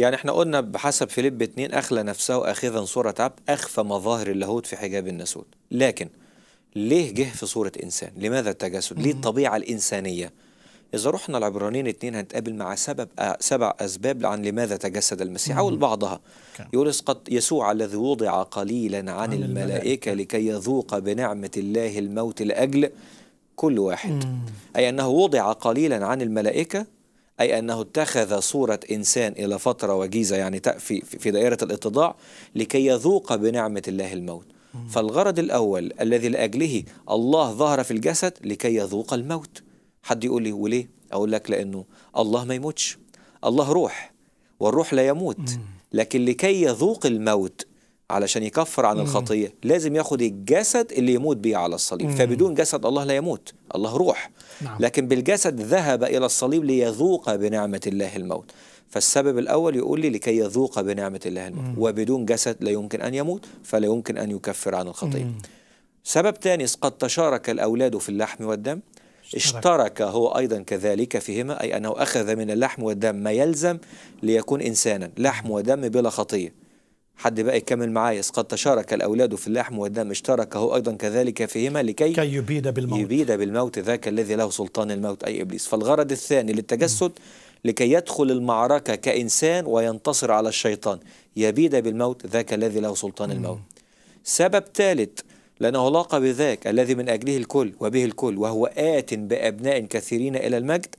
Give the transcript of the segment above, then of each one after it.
يعني احنا قلنا بحسب فيليب 2 أخلى نفسه آخذا صورة عبد أخفى مظاهر اللاهوت في حجاب النسود لكن ليه جه في صورة إنسان؟ لماذا التجسد؟ ليه الطبيعة الإنسانية؟ إذا رحنا العبرانيين اتنين هنتقابل مع سبب آه، سبع أسباب عن لماذا تجسد المسيح أو بعضها يقول قد يسوع الذي وضع قليلا عن الملائكة لكي يذوق بنعمة الله الموت لأجل كل واحد أي أنه وضع قليلا عن الملائكة أي أنه اتخذ صورة إنسان إلى فترة وجيزة يعني في, في دائرة الاتضاع لكي يذوق بنعمة الله الموت فالغرض الأول الذي لأجله الله ظهر في الجسد لكي يذوق الموت حد يقول لي وليه أقول لك لأنه الله ما يموتش الله روح والروح لا يموت لكن لكي يذوق الموت علشان يكفر عن الخطية لازم ياخد الجسد اللي يموت بيه على الصليب فبدون جسد الله لا يموت الله روح نعم. لكن بالجسد ذهب إلى الصليب ليذوق بنعمة الله الموت فالسبب الأول يقول لي لكي يذوق بنعمة الله الموت مم. وبدون جسد لا يمكن أن يموت فلا يمكن أن يكفر عن الخطية مم. سبب ثاني قد تشارك الأولاد في اللحم والدم اشترك هو أيضا كذلك فيهما أي أنه أخذ من اللحم والدم ما يلزم ليكون إنسانا لحم ودم بلا خطية حد بقى يكمل معايا قد تشارك الأولاد في اللحم والدم اشتركه أيضا كذلك فيهما لكي كي يبيد بالموت يبيد بالموت ذاك الذي له سلطان الموت أي إبليس فالغرض الثاني للتجسد لكي يدخل المعركة كإنسان وينتصر على الشيطان يبيد بالموت ذاك الذي له سلطان الموت سبب ثالث لأنه لاقى بذاك الذي من أجله الكل وبه الكل وهو آت بأبناء كثيرين إلى المجد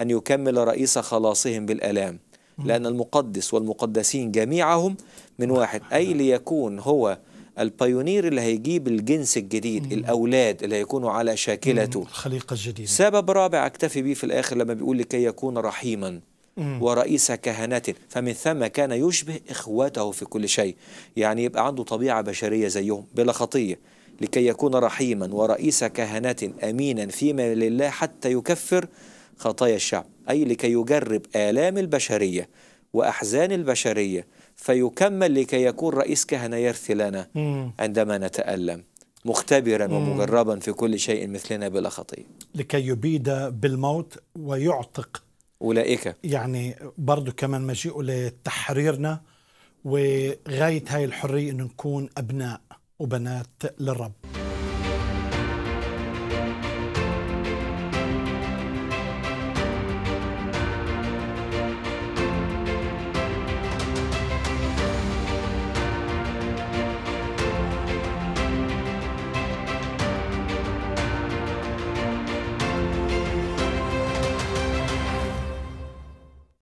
أن يكمل رئيس خلاصهم بالألام لأن المقدس والمقدسين جميعهم من واحد أي ليكون هو البايونير اللي هيجيب الجنس الجديد مم. الأولاد اللي هيكونوا على شاكلته مم. الخليقة الجديدة سبب رابع أكتفي به في الآخر لما بيقول لكي يكون رحيما مم. ورئيس كهنة فمن ثم كان يشبه إخوته في كل شيء يعني يبقى عنده طبيعة بشرية زيهم بلا خطية لكي يكون رحيما ورئيس كهنة أمينا فيما لله حتى يكفر خطايا الشعب أي لكي يجرب آلام البشرية وأحزان البشرية فيكمل لكي يكون رئيس كهنة يرثي لنا عندما نتألم مختبرا ومجربا في كل شيء مثلنا بلا خطية لكي يبيد بالموت ويعتق أولئك يعني برضو كمان مجيء لتحريرنا وغاية هاي الحرية أن نكون أبناء وبنات للرب